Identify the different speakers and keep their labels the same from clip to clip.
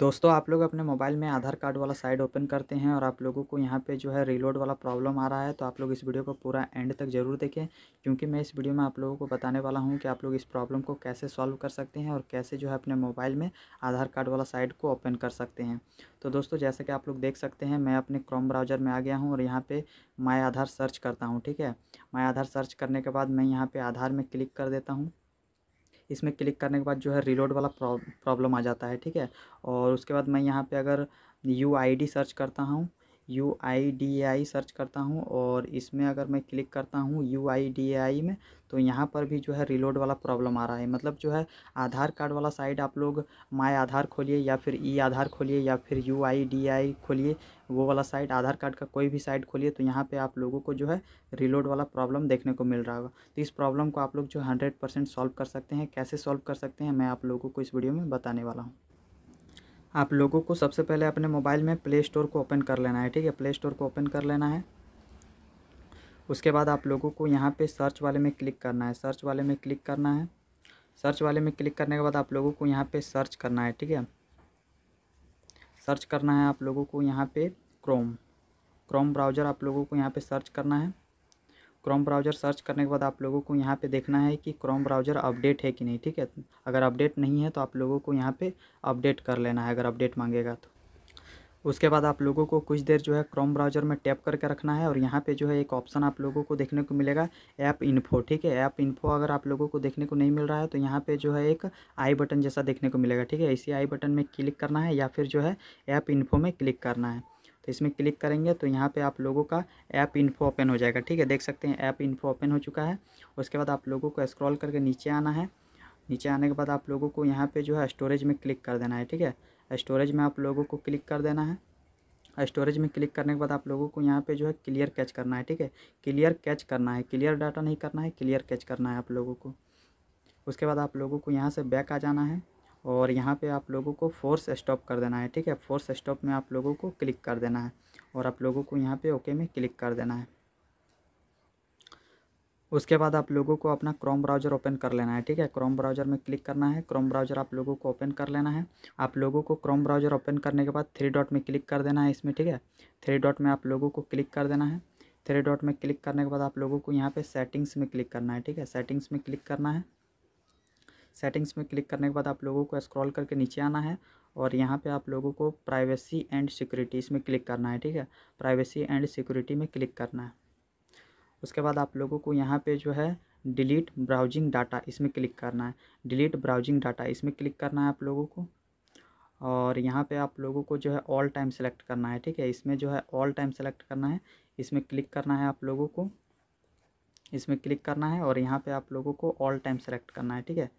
Speaker 1: दोस्तों आप लोग अपने मोबाइल में आधार कार्ड वाला साइड ओपन करते हैं और आप लोगों को यहाँ पे जो है रीलोड वाला प्रॉब्लम आ रहा है तो आप लोग इस वीडियो को पूरा एंड तक ज़रूर देखें क्योंकि मैं इस वीडियो में आप लोगों को बताने वाला हूँ कि आप लोग इस प्रॉब्लम को कैसे सॉल्व कर सकते हैं और कैसे जो है अपने मोबाइल में आधार कार्ड वाला साइड को ओपन कर सकते हैं तो दोस्तों जैसे कि आप लोग देख सकते हैं मैं अपने क्रोम ब्राउज़र में आ गया हूँ और यहाँ पर माई आधार सर्च करता हूँ ठीक है माई आधार सर्च करने के बाद मैं यहाँ पर आधार में क्लिक कर देता हूँ इसमें क्लिक करने के बाद जो है रिलोड वाला प्रॉब्लम आ जाता है ठीक है और उसके बाद मैं यहाँ पर अगर यू आई डी सर्च करता हूँ U I D I search करता हूँ और इसमें अगर मैं क्लिक करता हूँ यू आई डी आई में तो यहाँ पर भी जो है रिलोड वाला प्रॉब्लम आ रहा है मतलब जो है आधार कार्ड वाला साइड आप लोग माय आधार खोलिए या फिर ई आधार खोलिए या फिर यू आई डी आई खोलिए वो वाला साइट आधार कार्ड का कोई भी साइट खोलिए तो यहाँ पे आप लोगों को जो है रिलोड वाला प्रॉब्लम देखने को मिल रहा होगा तो इस प्रॉब्लम को आप लोग जो हंड्रेड परसेंट सॉल्व कर सकते हैं कैसे सॉल्व कर सकते हैं मैं आप लोगों को इस वीडियो में बताने वाला हूँ आप लोगों को सबसे पहले अपने मोबाइल में प्ले स्टोर को ओपन कर लेना है ठीक है प्ले स्टोर को ओपन कर लेना है उसके बाद आप लोगों को यहाँ पे सर्च वाले में क्लिक करना है सर्च वाले में क्लिक करना है सर्च वाले में क्लिक करने के बाद आप लोगों को यहाँ पे सर्च करना है ठीक है सर्च करना है आप लोगों को यहाँ पे क्रोम क्रोम ब्राउज़र आप लोगों को यहाँ पे सर्च करना है क्रोम ब्राउज़र सर्च करने के बाद आप लोगों को यहाँ पे देखना है कि क्रोम ब्राउज़र अपडेट है कि नहीं ठीक है अगर अपडेट नहीं है तो आप लोगों को यहाँ पे अपडेट कर लेना है अगर अपडेट मांगेगा तो उसके बाद आप लोगों को कुछ देर जो है क्रोम ब्राउज़र में टैप करके रखना है और यहाँ पे जो है एक ऑप्शन आप लोगों को देखने को मिलेगा ऐप इन्फो ठीक है ऐप इन्फो अगर आप लोगों को देखने को नहीं मिल रहा है तो यहाँ पे जो है एक आई बटन जैसा देखने को मिलेगा ठीक है इसी आई बटन में क्लिक करना है या फिर जो है ऐप इन्फो में क्लिक करना है तो इसमें क्लिक करेंगे तो यहाँ पे आप लोगों का ऐप इन्फो ओपन हो जाएगा ठीक है देख सकते हैं ऐप इन्फो ओपन हो चुका है उसके बाद आप लोगों को स्क्रॉल करके नीचे आना है नीचे आने के बाद आप लोगों को यहाँ पे जो है स्टोरेज में क्लिक कर देना है ठीक है स्टोरेज में आप लोगों को क्लिक कर देना है स्टोरेज में क्लिक करने के बाद आप लोगों को यहाँ पे जो है क्लियर कैच करना है ठीक है क्लियर कैच करना है क्लियर डाटा नहीं करना है क्लियर कैच करना है आप लोगों को उसके बाद आप लोगों को यहाँ से बैक आ जाना है और यहाँ पे आप लोगों को फोर्स स्टॉप कर देना है ठीक है फोर्स स्टॉप में आप लोगों को क्लिक कर देना है और आप लोगों को यहाँ पे ओके में क्लिक कर देना है उसके बाद आप लोगों को अपना क्रोम ब्राउज़र ओपन कर लेना है ठीक है क्रोम ब्राउज़र में क्लिक करना है क्रोम ब्राउज़र आप लोगों को ओपन कर लेना है आप लोगों को क्रोम ब्राउज़र ओपन करने के बाद थ्री डॉट में क्लिक कर देना है इसमें ठीक है थ्री डॉट में आप लोगों को क्लिक कर देना है थ्री डॉट में क्लिक करने के बाद आप लोगों को यहाँ पे सेटिंग्स में क्लिक करना है ठीक है सेटिंग्स में क्लिक करना है सेटिंग्स में क्लिक करने के बाद आप लोगों को स्क्रॉल करके नीचे आना है और यहाँ पे आप लोगों को प्राइवेसी एंड सिक्योरिटी इसमें क्लिक करना है ठीक है प्राइवेसी एंड सिक्योरिटी में क्लिक करना है उसके बाद आप लोगों को यहाँ पे जो है डिलीट ब्राउजिंग डाटा इसमें क्लिक करना है डिलीट ब्राउजिंग डाटा इसमें क्लिक करना है आप लोगों को और यहाँ पे आप लोगों को जो है ऑल टाइम सेलेक्ट करना है ठीक है इसमें जो है ऑल टाइम सेलेक्ट करना है इसमें क्लिक करना है आप लोगों को इसमें क्लिक करना है और यहाँ पे आप लोगों को ऑल टाइम सेलेक्ट करना है ठीक है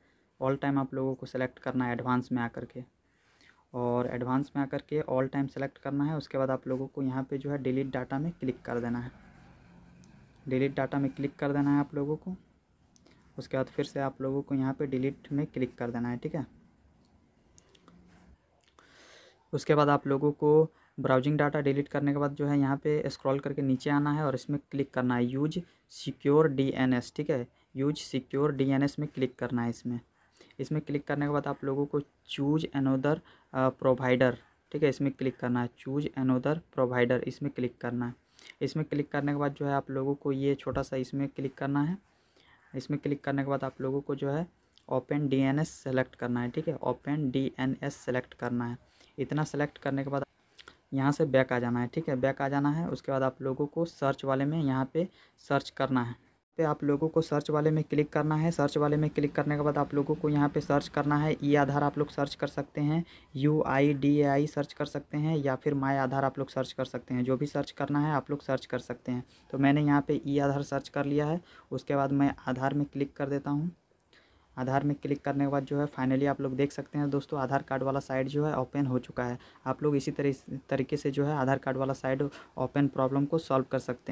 Speaker 1: ऑल टाइम आप लोगों को सेलेक्ट करना है एडवांस में आकर के और एडवांस में आकर के ऑल टाइम सेलेक्ट करना है उसके बाद आप लोगों को यहाँ पे जो है डिलीट डाटा में क्लिक कर देना है डिलीट डाटा में क्लिक कर देना है आप लोगों को उसके बाद फिर से आप लोगों को यहाँ पे डिलीट में क्लिक कर देना है ठीक है उसके बाद आप लोगों को ब्राउजिंग डाटा डिलीट करने के बाद जो है यहाँ पे स्क्रॉल करके नीचे आना है और इसमें क्लिक करना है यूज सिक्योर डीएनएस ठीक है यूज सिक्योर डीएनएस में क्लिक करना है इसमें इसमें क्लिक करने के बाद आप लोगों को चूज एनोदर प्रोवाइडर ठीक है इसमें क्लिक करना है चूज एनोदर प्रोवाइडर इसमें क्लिक करना है इसमें क्लिक करने के बाद जो है आप लोगों को ये छोटा सा इसमें क्लिक करना है इसमें क्लिक करने के बाद आप लोगों को जो है open D N S select करना है ठीक है open D N S select करना है इतना सेलेक्ट करने के बाद यहाँ से बैक आ जाना है ठीक है बैक आ जाना है उसके बाद आप लोगों को सर्च वाले में यहाँ पे सर्च करना है पे आप लोगों को सर्च वाले में क्लिक करना है सर्च वाले में क्लिक करने के बाद आप लोगों को यहाँ पे सर्च करना है ई आधार आप लोग सर्च कर सकते हैं U I D A I search कर सकते हैं या फिर माई आधार आप लोग सर्च कर सकते हैं जो भी सर्च करना है आप लोग सर्च कर सकते हैं तो मैंने यहाँ पे ई आधार सर्च कर लिया है उसके बाद मैं आधार में क्लिक कर देता हूँ आधार में क्लिक करने के बाद जो है फाइनली आप लोग देख सकते हैं दोस्तों आधार कार्ड वाला साइड जो है ओपन हो चुका है आप लोग इसी तरीके से जो है आधार कार्ड वाला साइड ओपन प्रॉब्लम को सॉल्व कर सकते हैं